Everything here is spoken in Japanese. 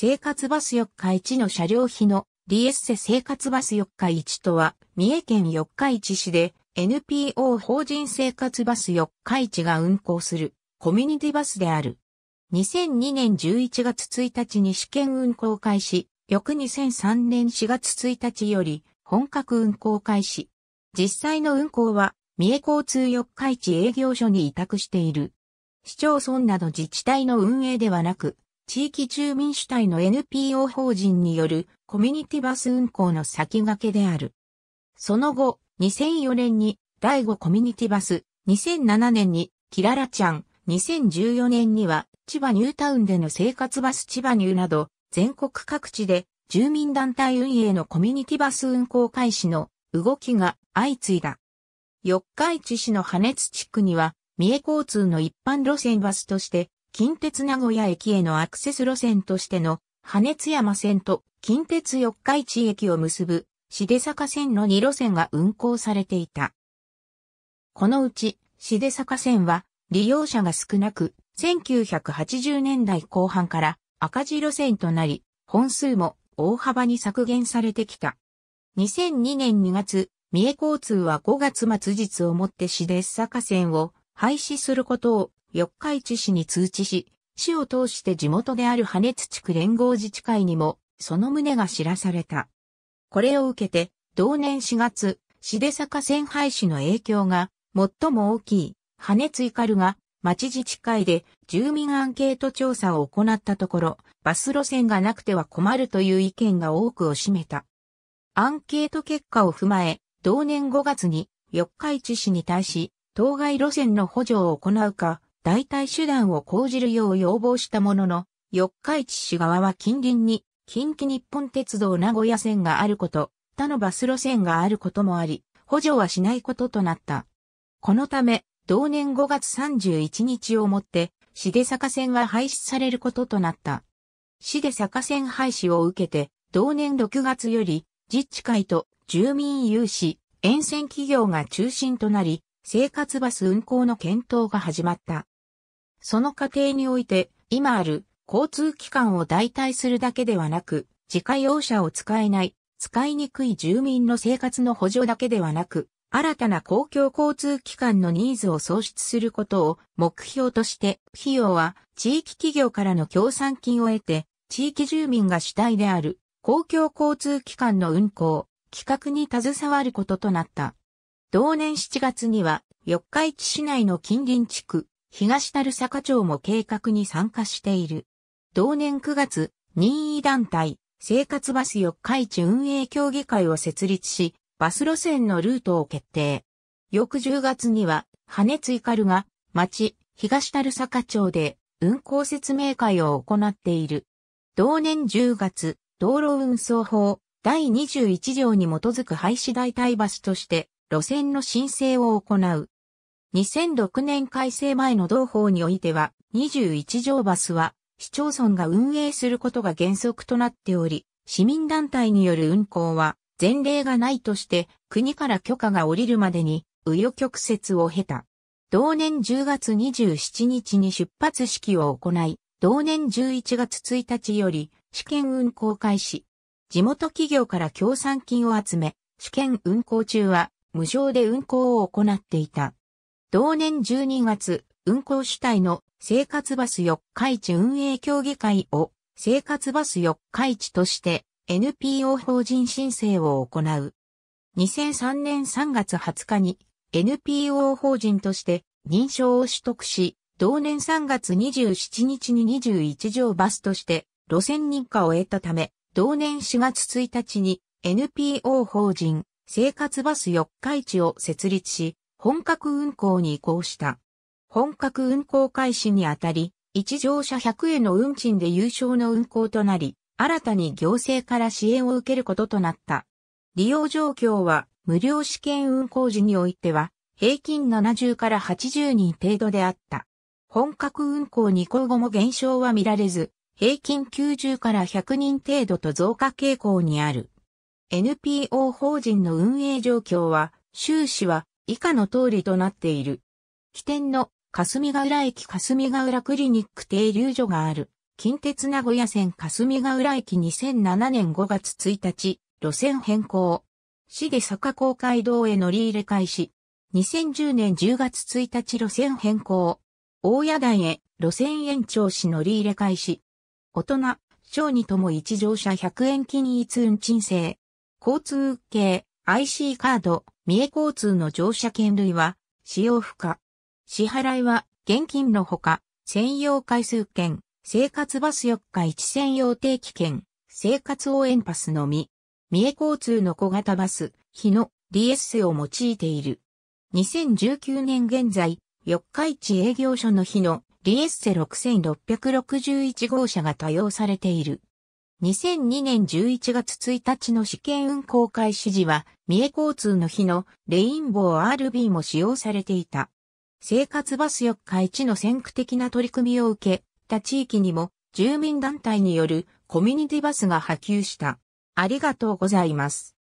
生活バス四日市の車両費のリエッセ生活バス四日市とは、三重県四日市市で NPO 法人生活バス四日市が運行するコミュニティバスである。2002年11月1日に試験運行開始、翌2003年4月1日より本格運行開始。実際の運行は、三重交通四日市営業所に委託している。市町村など自治体の運営ではなく、地域住民主体の NPO 法人によるコミュニティバス運行の先駆けである。その後、2004年に第5コミュニティバス、2007年にキララちゃん、2014年には千葉ニュータウンでの生活バス千葉ニューなど全国各地で住民団体運営のコミュニティバス運行開始の動きが相次いだ。四日市市の羽根津地区には、三重交通の一般路線バスとして近鉄名古屋駅へのアクセス路線としての、羽津山線と近鉄四日市駅を結ぶ、で坂線の2路線が運行されていた。このうち、で坂線は、利用者が少なく、1980年代後半から赤字路線となり、本数も大幅に削減されてきた。2002年2月、三重交通は5月末日をもって市で坂線を廃止することを四日市市に通知し、市を通して地元である羽津地区連合自治会にも、その旨が知らされた。これを受けて、同年4月、市出坂線廃止の影響が最も大きい、羽根津イカルが町自治会で住民アンケート調査を行ったところ、バス路線がなくては困るという意見が多くを占めた。アンケート結果を踏まえ、同年5月に四日市市に対し、当該路線の補助を行うか、代替手段を講じるよう要望したものの、四日市市側は近隣に、近畿日本鉄道名古屋線があること、他のバス路線があることもあり、補助はしないこととなった。このため、同年5月31日をもって、市出坂線は廃止されることとなった。市出坂線廃止を受けて、同年6月より、自治会と住民有志、沿線企業が中心となり、生活バス運行の検討が始まった。その過程において、今ある交通機関を代替するだけではなく、自家用車を使えない、使いにくい住民の生活の補助だけではなく、新たな公共交通機関のニーズを創出することを目標として、費用は地域企業からの協賛金を得て、地域住民が主体である公共交通機関の運行、企画に携わることとなった。同年7月には、四日市市内の近隣地区、東樽坂町も計画に参加している。同年9月、任意団体、生活バス四日市運営協議会を設立し、バス路線のルートを決定。翌10月には、羽津イカルが、町、東樽坂町で、運行説明会を行っている。同年10月、道路運送法、第21条に基づく廃止代替バスとして、路線の申請を行う。2006年改正前の同法においては、21条バスは、市町村が運営することが原則となっており、市民団体による運行は、前例がないとして、国から許可が下りるまでに、紆余曲折を経た。同年10月27日に出発式を行い、同年11月1日より、試験運行開始。地元企業から協賛金を集め、試験運行中は無償で運行を行っていた。同年12月、運行主体の生活バス四日市運営協議会を生活バス四日市として NPO 法人申請を行う。2003年3月20日に NPO 法人として認証を取得し、同年3月27日に21条バスとして路線認可を得たため、同年4月1日に NPO 法人生活バス四日市を設立し、本格運行に移行した。本格運行開始にあたり、一乗車100円の運賃で優勝の運行となり、新たに行政から支援を受けることとなった。利用状況は、無料試験運行時においては、平均70から80人程度であった。本格運行に行後も減少は見られず、平均90から100人程度と増加傾向にある。NPO 法人の運営状況は、収支は以下の通りとなっている。起点の霞ヶ浦駅霞ヶ浦クリニック停留所がある。近鉄名古屋線霞ヶ浦駅2007年5月1日、路線変更。市で坂公会堂へ乗り入れ開始。2010年10月1日路線変更。大谷台へ路線延長し乗り入れ開始。大人、小児とも一乗車100円均一運賃制。交通系 IC カード、三重交通の乗車券類は使用不可。支払いは現金のほか、専用回数券、生活バス4日1専用定期券、生活応援パスのみ。三重交通の小型バス、日野 DS を用いている。2019年現在、四日市営業所の日野 DS6661 号車が多用されている。2002年11月1日の試験運行開始時は、三重交通の日のレインボー RB も使用されていた。生活バス4日一の先駆的な取り組みを受けた地域にも住民団体によるコミュニティバスが波及した。ありがとうございます。